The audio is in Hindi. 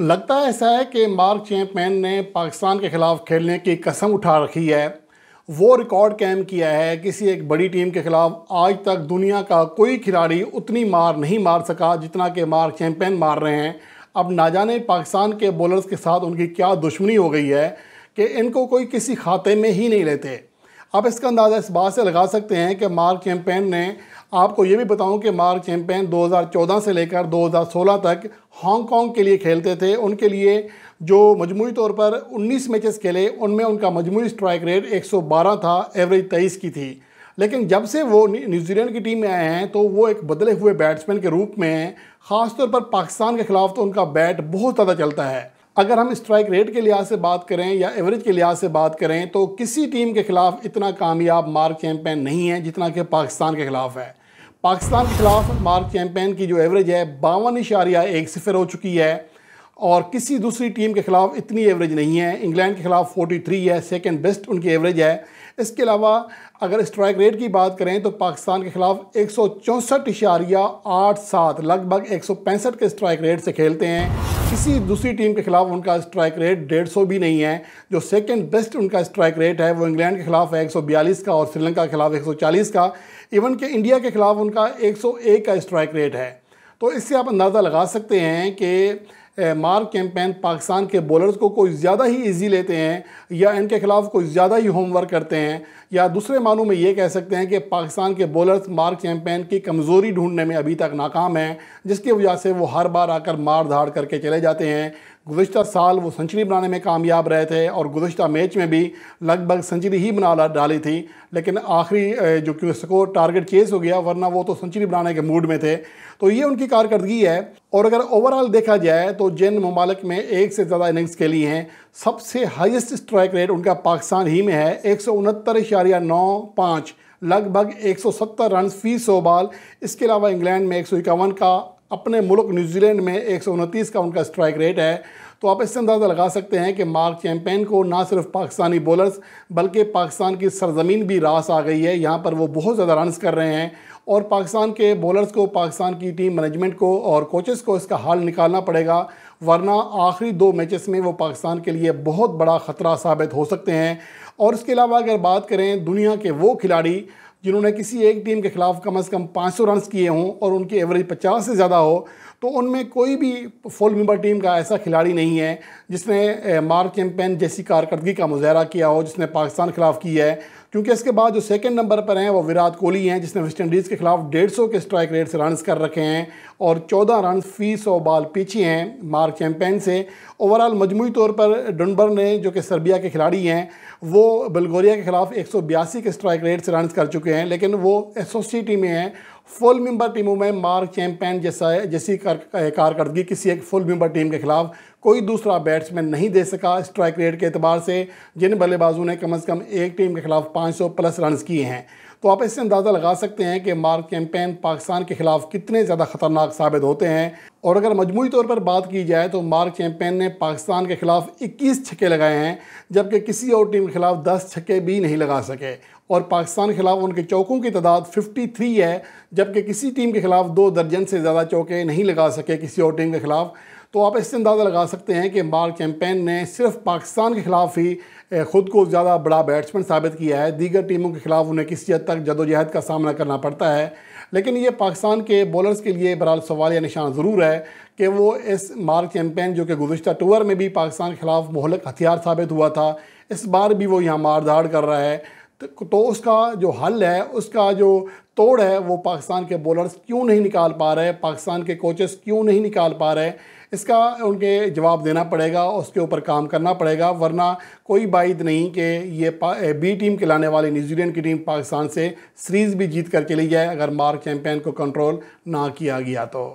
लगता ऐसा है कि मार्क चैम्पमैन ने पाकिस्तान के ख़िलाफ़ खेलने की कसम उठा रखी है वो रिकॉर्ड कैम किया है किसी एक बड़ी टीम के ख़िलाफ़ आज तक दुनिया का कोई खिलाड़ी उतनी मार नहीं मार सका जितना कि मार्क चैम्पियन मार रहे हैं अब ना जाने पाकिस्तान के बॉलर्स के साथ उनकी क्या दुश्मनी हो गई है कि इनको कोई किसी खाते में ही नहीं लेते आप इसका अंदाज़ा इस बात से लगा सकते हैं कि मार्क कैंपेन ने आपको ये भी बताऊं कि मार्क कैंपेन 2014 से लेकर 2016 तक हांगकांग के लिए खेलते थे उनके लिए जो मजमू तौर पर 19 मैचेस खेले उनमें उनका मजमू स्ट्राइक रेट 112 था एवरेज तेईस की थी लेकिन जब से वो न्यूजीलैंड की टीम में आए हैं तो वो एक बदले हुए बैट्समैन के रूप में हैं ख़ासतौर पर पाकिस्तान के खिलाफ तो उनका बैट बहुत ज़्यादा चलता है अगर हम स्ट्राइक रेट के लिहाज से बात करें या एवरेज के लिहाज से बात करें तो किसी टीम के ख़िलाफ़ इतना कामयाब मार्क कैंपेन नहीं है जितना कि पाकिस्तान के ख़िलाफ़ है पाकिस्तान के ख़िलाफ़ मार्क कैंपेन की जो एवरेज है बावन इशारिया एक सिफर हो चुकी है और किसी दूसरी टीम के ख़िलाफ़ इतनी एवरेज नहीं है इंग्लैंड के ख़िलाफ़ 43 है सेकंड बेस्ट उनकी एवरेज है इसके अलावा अगर स्ट्राइक रेट की बात करें तो पाकिस्तान के ख़िलाफ़ एक सौ चौंसठ इशारिया आठ सात लगभग एक सौ पैंसठ के स्ट्राइक रेट से खेलते हैं किसी दूसरी टीम के खिलाफ उनका स्ट्राइक रेट डेढ़ सौ भी नहीं है जो सेकंड बेस्ट उनका स्ट्राइक रेट है वो इंग्लैंड के खिलाफ है 142 का और श्रीलंका के खिलाफ 140 का इवन के इंडिया के खिलाफ उनका 101 का स्ट्राइक रेट है तो इससे आप अंदाज़ा लगा सकते हैं कि मार कैंपेन पाकिस्तान के बॉलर्स को कोई ज़्यादा ही ईजी लेते हैं या इनके खिलाफ कोई ज़्यादा ही होमवर्क करते हैं या दूसरे मानों में ये कह सकते हैं कि पाकिस्तान के बॉलर्स मार कैंपेन की कमज़ोरी ढूंढने में अभी तक नाकाम हैं जिसकी वजह से वो हर बार आकर मार धाड़ करके चले जाते हैं गुज्त साल वो सेंचुरी बनाने में कामयाब रहे थे और गुज्त मैच में भी लगभग सेंचुरी ही बना डाली थी लेकिन आखिरी जो क्यों स्कोर टारगेट चेस हो गया वरना वो तो सेंचुरी बनाने के मूड में थे तो ये उनकी कारकर्दगी है और अगर ओवरऑल देखा जाए तो जिन ममालिक में एक से ज़्यादा इनिंग्स खेली हैं सबसे हाईएस्ट स्ट्राइक रेट उनका पाकिस्तान ही में है एक सौ उनहत्तर इशारिया नौ पाँच लगभग 170 रन फी सौ बाल इसके अलावा इंग्लैंड में एक सौ इक्यावन का अपने मुल्क न्यूजीलैंड में एक का उनका स्ट्राइक रेट है तो आप इससे अंदाज़ा लगा सकते हैं कि मार्क चैम्पियन को ना सिर्फ पाकिस्तानी बॉलर्स बल्कि पाकिस्तान की सरजमीन भी रास आ गई है यहाँ पर वो बहुत ज़्यादा रनस कर रहे हैं और पाकिस्तान के बॉलर्स को पाकिस्तान की टीम मैनेजमेंट को और कोचेस को इसका हाल निकालना पड़ेगा वरना आखिरी दो मैचेस में वो पाकिस्तान के लिए बहुत बड़ा ख़तरा साबित हो सकते हैं और इसके अलावा अगर बात करें दुनिया के वो खिलाड़ी जिन्होंने किसी एक टीम के खिलाफ कम अज़ कम 500 रन किए हों और उनकी एवरेज 50 से ज़्यादा हो तो उनमें कोई भी फुल मेंबर टीम का ऐसा खिलाड़ी नहीं है जिसने मार चैम्पियन जैसी कारकर्दगी का मुजाहरा किया हो जिसने पाकिस्तान खिलाफ किया है क्योंकि इसके बाद जो सेकंड नंबर पर हैं वो विराट कोहली हैं जिसने वेस्ट इंडीज़ के खिलाफ डेढ़ सौ के स्ट्राइक रेट से रन कर रखे हैं और 14 रन फी सौ बाल पीछे हैं मार्क चैम्पियन से ओवरऑल मजमू तौर पर डनबर ने जो कि सर्बिया के खिलाड़ी हैं वो बल्गोरिया के खिलाफ एक के स्ट्राइक रेट से रन कर चुके हैं लेकिन वो एसोसिएटी में हैं फुल मेंबर टीमों में मार्क चैम्पियन जैसा जैसी कारकर्दगी किसी एक फुल मेंबर टीम के खिलाफ कोई दूसरा बैट्समैन नहीं दे सका स्ट्राइक रेट के अतबार से जिन बल्लेबाजों ने कम अज़ कम एक टीम के खिलाफ सौ प्लस रन किए हैं तो आप इससे अंदाज़ा लगा सकते हैं कि मार्क कैंपेन पाकिस्तान के ख़िलाफ़ कितने ज़्यादा ख़तरनाक साबित होते हैं और अगर मजमू तौर पर बात की जाए तो मार्क चैम्पियन ने पाकिस्तान के ख़िलाफ़ 21 छक्के लगाए हैं जबकि किसी और टीम के खिलाफ 10 छक्के भी नहीं लगा सके और पाकिस्तान के खिलाफ उनके चौकों की तादाद 53 है जबकि किसी टीम के खिलाफ दो दर्जन से ज़्यादा चौके नहीं लगा सके किसी और टीम के खिलाफ तो आप इससे अंदाज़ा लगा सकते हैं कि बाल कैंपेन ने सिर्फ पाकिस्तान के खिलाफ ही ख़ुद को ज़्यादा बड़ा बैट्समैन साबित किया है दीगर टीमों के खिलाफ उन्हें किसी हद तक जदोजहद का सामना करना पड़ता है लेकिन ये पाकिस्तान के बॉलर्स के लिए बहरहाल सवाल या निशान ज़रूर है कि वो इस मार कैंपेन जो कि गुज्तर टूर में भी पाकिस्तान के खिलाफ मोहलक हथियार साबित हुआ था इस बार भी वो यहाँ मार धाड़ कर रहा है तो, तो उसका जो हल है उसका जो तोड़ है वो पाकिस्तान के बॉलर्स क्यों नहीं निकाल पा रहे पाकिस्तान के कोचेस क्यों नहीं निकाल पा रहे इसका उनके जवाब देना पड़ेगा उसके ऊपर काम करना पड़ेगा वरना कोई बाइद नहीं कि ये बी टीम के लाने वाली न्यूजीलैंड की टीम पाकिस्तान से सीरीज़ भी जीत कर चली जाए अगर मार्क चैम्पियन को कंट्रोल ना किया गया तो